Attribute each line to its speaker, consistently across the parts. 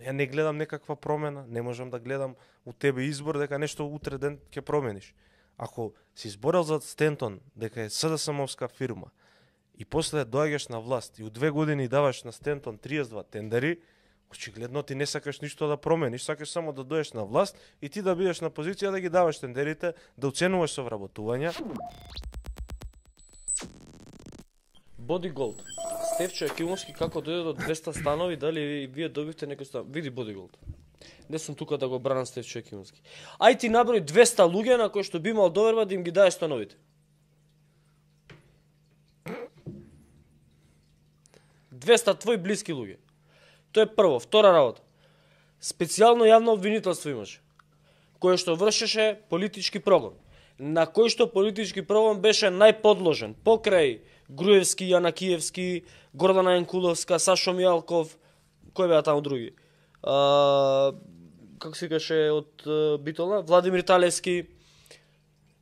Speaker 1: Ја не гледам некаква промена, не можам да гледам у тебе избор дека нешто утре ден ќе промениш. Ако си изборал за Стентон дека е СДСМовска фирма и после доаѓаш на власт и у две години даваш на Стентон 32 тендери, очигледно ти не сакаш ништо да промениш, сакаш само да доеш на власт и ти да бидеш на позиција да ги даваш
Speaker 2: тендерите, да оценуваш
Speaker 1: совработувања.
Speaker 2: Body Gold Стевчо Екимовски како дојде до 200 станови, дали вие добивте некој стан? Види бодиголд. Не сум тука да го бранам Стевчо Екимовски. Ај ти наброј 200 луѓе на кои што би имал доверба да им ги даеш становите. 200 твои блиски луѓе. Тоа е прво. Втора работа. Специјално јавно обвинителство имаше, кој што вршеше политички прогон, на кој што политички прогон беше најподложен покрај Груевски, Јана Киевски, Гордана Енкуловска, Сашо Мијалков, кој беа таму други. А, како се каже од Битола, Владимир Талески,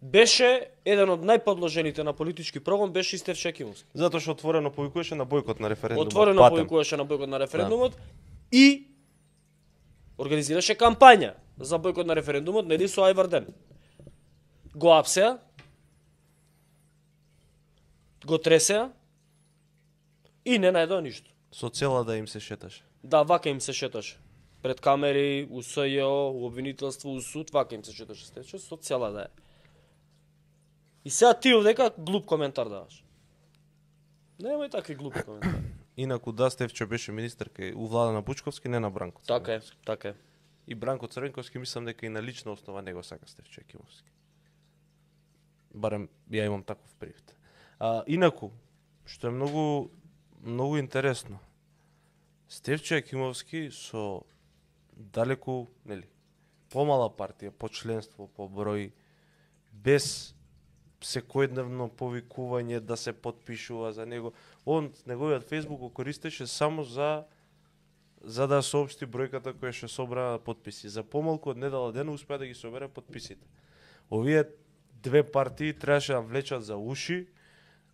Speaker 2: беше еден од најподложените на политички прогон беше Истев Шекимовски.
Speaker 1: Затоа што отворено повикуваше на бойкот на референдумот. Отворено Патен. повикуваше на бойкот на референдумот
Speaker 2: да. и организираше кампања за бойкот на референдумот, нели со Ајварден. Го апсеа, го тресеа и не најдоа ништо.
Speaker 1: Со цела да им се шеташе.
Speaker 2: Да, вака им се шеташе. Пред камери, у СЈО, у обвинителство, у суд, вака им се шеташе. Стече со цела да е. И сега ти как глуп коментар даваш. и такви глупи коментари.
Speaker 1: Инаку да, Стефче беше министерка у влада на Пучковски, не на Бранко Така е, така е. И Бранко Црвенковски мислам дека и на лична основа него сака Стефче Екимовски. Барем ја имам таков привид. А, инаку, што е многу, многу интересно, Стевче Акимовски со далеку, нели, помала партија по членство, по број, без секојдневно повикување да се подпишува за него. Он неговиот фейсбук го користеше само за за да соопшти бројката која ше собра подписи. За помалку од недела ден успеа да ги собере подписите. Овие две партии трябваше да влечат за уши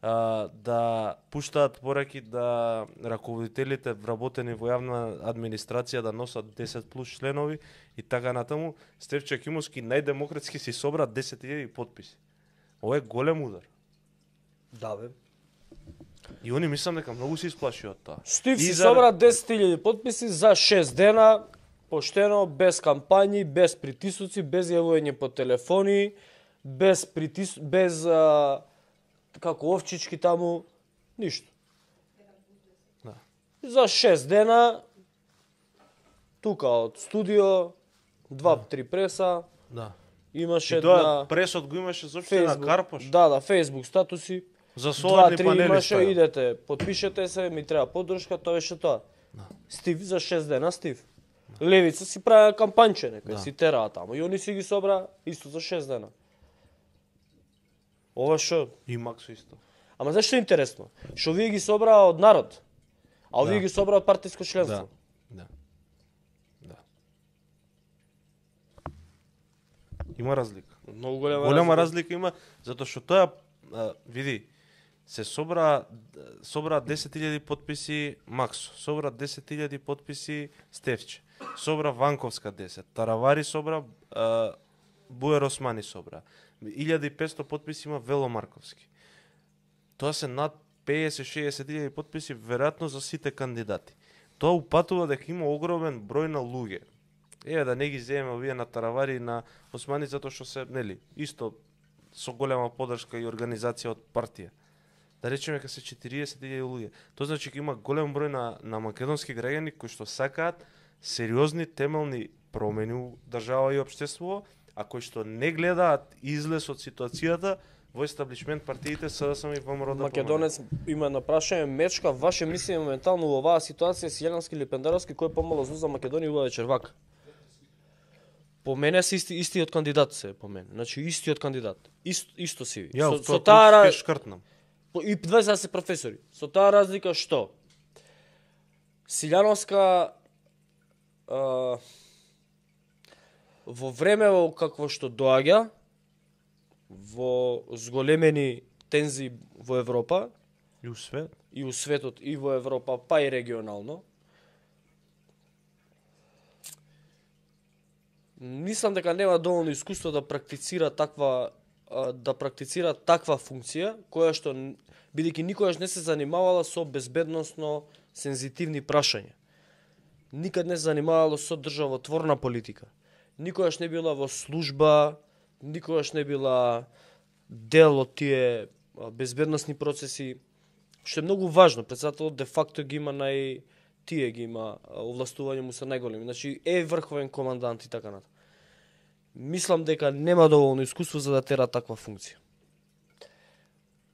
Speaker 1: а, да пуштаат пораки да раководителите вработени во јавна администрација да носат 10 плюс членови и така натаму, Стефче Кимовски најдемократски си собра 10.000 подписи. Ова е голем удар. Да, бе. И они мислам дека многу се исплаши од тоа. Стив си за... собра
Speaker 2: 10.000 подписи за 6 дена, поштено, без кампањи, без притисоци, без јавување по телефони, без притис... без а како овчички таму, ништо. Да. За шест дена, тука од студио, два-три да. преса, да. имаше една. тоа пресот го имаше зопште на Карпош. Да, да, Фейсбук статуси. За два, два, панели имаше, стоја. идете, подпишете се, ми треба поддршка, тоа беше тоа. Да. Стив за шест дена Стив. Да. Левица си прави кампанче, нека да. си тераа таму. И они си ги собра исто за 6 дена. Ова што? И Максо исто. Ама знаеш што е интересно? Што вие ги собраа од народ, а овие да. ги собраа од партиско членство.
Speaker 1: Да. да.
Speaker 2: Да. Има разлика.
Speaker 1: Многу голема, голема разлика. разлика има, затоа што тоа види се собра собра 10.000 подписи Максо, собра 10.000 подписи Стефче, собра Ванковска 10, Таравари собра Буер Османи собра. 1500 подписи има Вело Марковски. Тоа се над 50-60 илјади подписи веројатно за сите кандидати. Тоа упатува дека има огромен број на луѓе. Еве да не ги земеме овие на Таравари на Османи затоа што се нели исто со голема поддршка и организација од партија. Да речеме дека се 40.000 луѓе. Тоа значи дека има голем број на на македонски граѓани кои што сакаат сериозни темелни промени у држава и општество а кои што не гледаат излез од ситуацијата, во естаблишмент
Speaker 2: партиите да и ВМРО да Македонец има на прашање мечка, ваше мислење моментално во оваа ситуација силјански или пендаровски кој помало за Македонија вечер червак? По мене се исти, истиот кандидат се по мене. Значи истиот кандидат. Ист, исто си ви. Ја, со, со таа шкртнам. И за да се професори. Со таа разлика што? Силјановска а, во време во какво што доаѓа, во зголемени тензии во Европа, и у свет, и у светот, и во Европа, па и регионално, мислам дека нема доволно искуство да практицира таква да практицира таква функција која што бидејќи никогаш не се занимавала со безбедносно сензитивни прашања. Никад не се занимавало со државотворна политика никогаш не била во служба, никогаш не била дел од тие безбедносни процеси, што е многу важно. Председателот де факто ги има нај тие ги има овластување му се најголеми. Значи е врховен командант и така натаму. Мислам дека нема доволно искуство за да тера таква функција.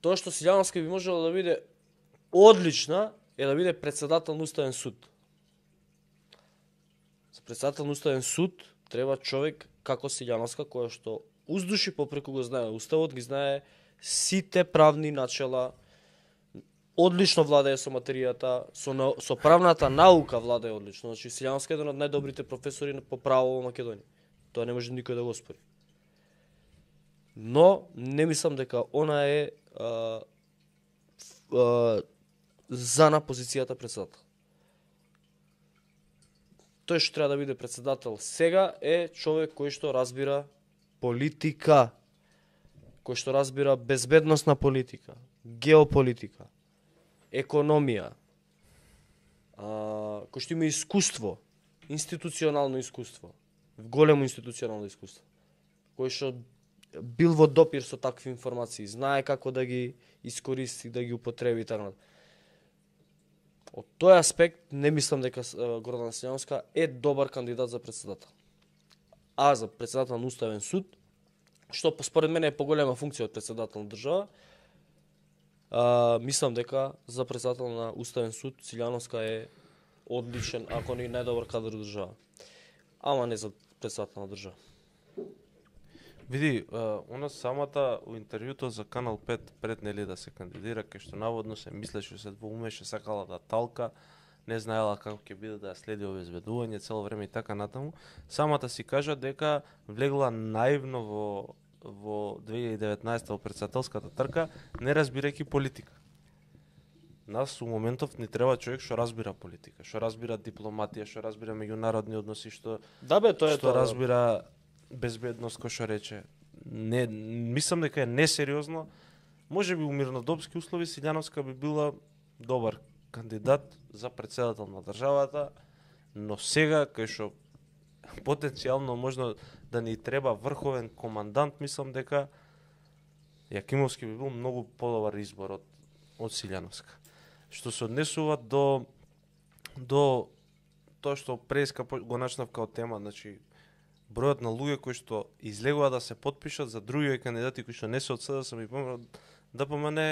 Speaker 2: Тоа што Силјановска би можела да биде одлична е да биде председател на Уставен суд. За председател на Уставен суд треба човек како Силјановска која што уздуши попреку го знае уставот, ги знае сите правни начела, одлично владее со материјата, со, на, со правната наука владее одлично. Значи, Силјановска е еден од најдобрите професори по право во Македонија. Тоа не може никој да го спори. Но, не мислам дека она е а, а, за на позицијата председател тој што треба да биде председател сега е човек кој што разбира политика, кој што разбира безбедносна политика, геополитика, економија, а, кој што има искуство, институционално искуство, големо институционално искуство, кој што бил во допир со такви информации, знае како да ги искористи, да ги употреби и така Од тој аспект не мислам дека Гордана Силјановска е добар кандидат за председател. А за председател на Уставен суд, што според мене е поголема функција од председател на држава, а, мислам дека за председател на Уставен суд Силјановска е одличен, ако не најдобар кадар држава. Ама не за председател на држава. Види,
Speaker 1: она самата у интервјуто за Канал 5 пред нели да се кандидира, кај што наводно се мислеше се двоумеше, сакала да талка, не знаела како ќе биде да следи обезбедување цело време и така натаму. Самата си кажа дека влегла наивно во во 2019 во председателската трка, не разбирајќи политика. Нас у моментов ни треба човек што разбира политика, што разбира дипломатија, што разбира меѓународни односи, што Да бе, тоа е што тоа. разбира безбедност кој што рече. Не мислам дека е несериозно. Може би у добски услови Силјановска би била добар кандидат за председател на државата, но сега кај што потенцијално можно да ни треба врховен командант, мислам дека Јакимовски би бил многу подобар избор од, од Силјановска. Што се однесува до, до тоа што преска го начнав као тема, значи бројот на луѓе кои што излегува да се подпишат за други кандидати кои што не се од СДСМ и мене,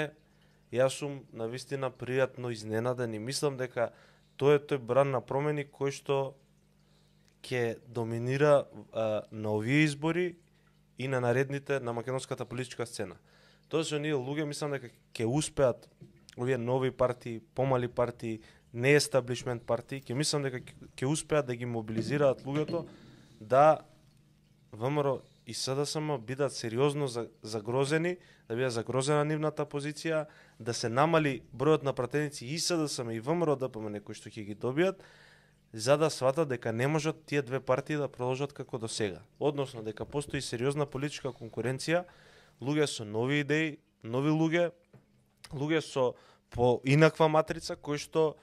Speaker 1: јас сум на вистина пријатно изненаден и мислам дека тој е тој бран на промени кој што ќе доминира а, на овие избори и на наредните на македонската политичка сцена. Тоа се ние луѓе мислам дека ќе успеат овие нови партии, помали партии, не партии, ќе мислам дека ќе успеат да ги мобилизираат луѓето да ВМРО и СДСМ бидат сериозно загрозени, да биде загрозена нивната позиција, да се намали бројот на пратеници и СДСМ и ВМРО да да кои што ќе ги добијат, за да сватат дека не можат тие две партии да продолжат како до сега. Односно, дека постои сериозна политичка конкуренција, луѓе со нови идеи, нови луѓе, луѓе со по инаква матрица кои што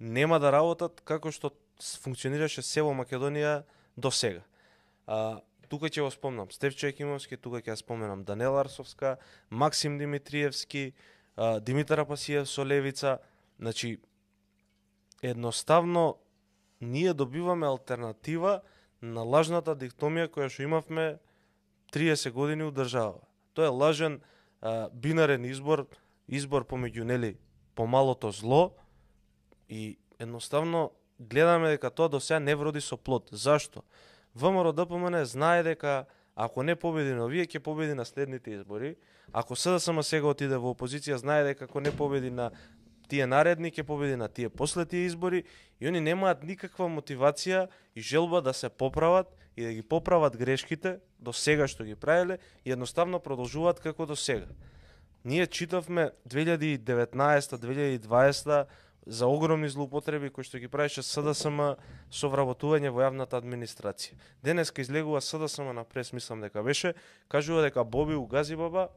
Speaker 1: нема да работат како што функционираше се во Македонија до сега. А, тука ќе го спомнам Стефче Екимовски, тука ќе ја споменам Данел Арсовска, Максим Димитриевски, Димитар Апасиев со Левица, значи едноставно ние добиваме алтернатива на лажната диктомија која што имавме 30 години у држава. Тоа е лажен а, бинарен избор, избор помеѓу нели помалото зло и едноставно гледаме дека тоа до сега не вроди со плод. Зашто? ВМРО ДПМН да знае дека ако не победи на овие, ќе победи на следните избори. Ако СДСМ сега отиде во опозиција, знае дека ако не победи на тие наредни, ќе победи на тие после тие избори и они немаат никаква мотивација и желба да се поправат и да ги поправат грешките до сега што ги правеле и едноставно продолжуваат како до сега. Ние читавме 2019, 2020 за огромни злоупотреби кои што ги правеше СДСМ со вработување во јавната администрација. Денеска излегува СДСМ на прес, мислам дека беше, кажува дека Боби угази баба,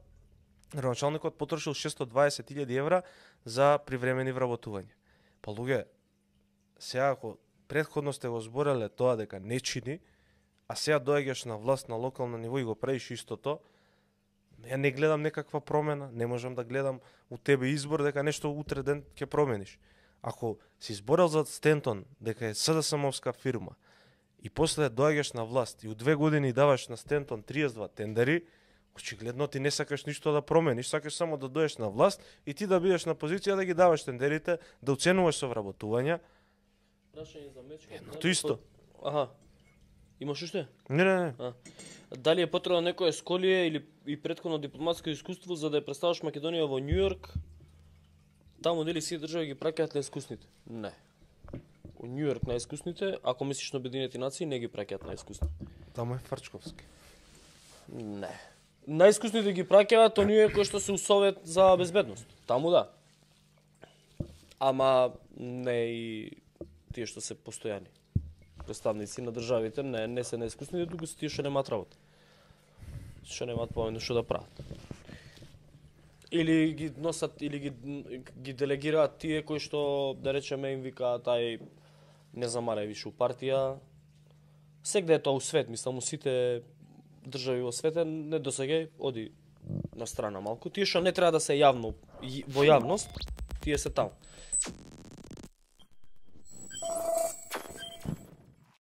Speaker 1: Рачалникот потрошил 620.000 евра за привремени вработувања. Па луѓе, сега ако предходно сте го збореле тоа дека не чини, а сега доаѓаш на власт на локално ниво и го правиш истото, ја не гледам некаква промена, не можам да гледам у тебе избор дека нешто утре ден ќе промениш ако си зборал за Стентон дека е СДСМовска фирма и после доаѓаш на власт и у две години даваш на Стентон 32 тендери, очигледно ти не сакаш ништо да промениш, сакаш само да доеш на власт и ти да бидеш на позиција да ги даваш тендерите, да оценуваш совработувања.
Speaker 2: Прашање за мечко. Едното исто. Аха. Имаш уште? Не, не, не. А. Дали е потребно некое сколија или и предходно дипломатско искуство за да ја представаш Македонија во Њујорк Таму дали сите држави ги праќаат најискусните? Не. Нью Йорк најискусните, ако мислиш на Обединети нации, не ги праќаат најискусни. Таму е Фарчковски. Не. Најискусните ги праќаат оние кои што се у Совет за безбедност. Таму да. Ама не и тие што се постојани представници на државите не, не се најискусните, туку се тие што немаат работа. Што немаат повеќе што да прават или ги носат или ги ги делегираат тие кои што да речеме им викаат ај не замарај више у партија. Сегде е тоа у свет, мислам у сите држави во света не досеге оди на страна малку. Тие што не треба да се јавно во јавност, тие се таму.